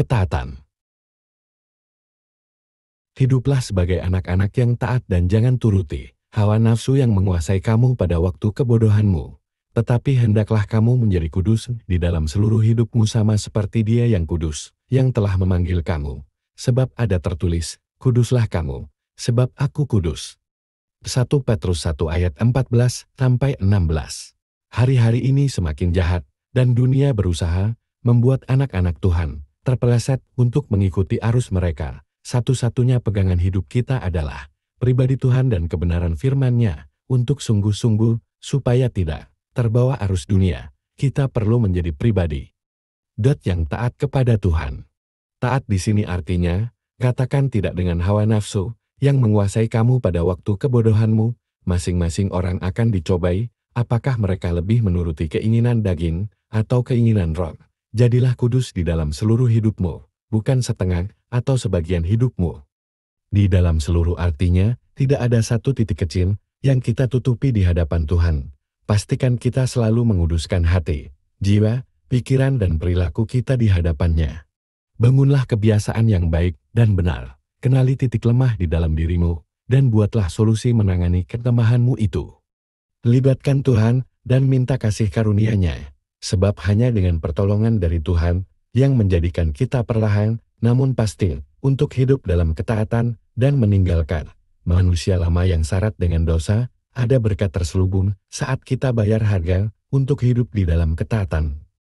Ketaatan Hiduplah sebagai anak-anak yang taat dan jangan turuti hawa nafsu yang menguasai kamu pada waktu kebodohanmu. Tetapi hendaklah kamu menjadi kudus di dalam seluruh hidupmu sama seperti dia yang kudus, yang telah memanggil kamu. Sebab ada tertulis, kuduslah kamu, sebab aku kudus. 1 Petrus 1 ayat 14 sampai 16. Hari-hari ini semakin jahat dan dunia berusaha membuat anak-anak Tuhan terpeleset untuk mengikuti arus mereka. Satu-satunya pegangan hidup kita adalah pribadi Tuhan dan kebenaran firman-Nya untuk sungguh-sungguh supaya tidak terbawa arus dunia. Kita perlu menjadi pribadi. Dot yang taat kepada Tuhan. Taat di sini artinya, katakan tidak dengan hawa nafsu yang menguasai kamu pada waktu kebodohanmu, masing-masing orang akan dicobai, apakah mereka lebih menuruti keinginan daging atau keinginan roh. Jadilah kudus di dalam seluruh hidupmu, bukan setengah atau sebagian hidupmu. Di dalam seluruh artinya, tidak ada satu titik kecil yang kita tutupi di hadapan Tuhan. Pastikan kita selalu menguduskan hati, jiwa, pikiran dan perilaku kita di hadapannya. Bangunlah kebiasaan yang baik dan benar. Kenali titik lemah di dalam dirimu, dan buatlah solusi menangani kelemahanmu itu. Libatkan Tuhan dan minta kasih karunia-Nya sebab hanya dengan pertolongan dari Tuhan yang menjadikan kita perlahan namun pasti untuk hidup dalam ketaatan dan meninggalkan manusia lama yang syarat dengan dosa, ada berkat terselubung saat kita bayar harga untuk hidup di dalam ketaatan.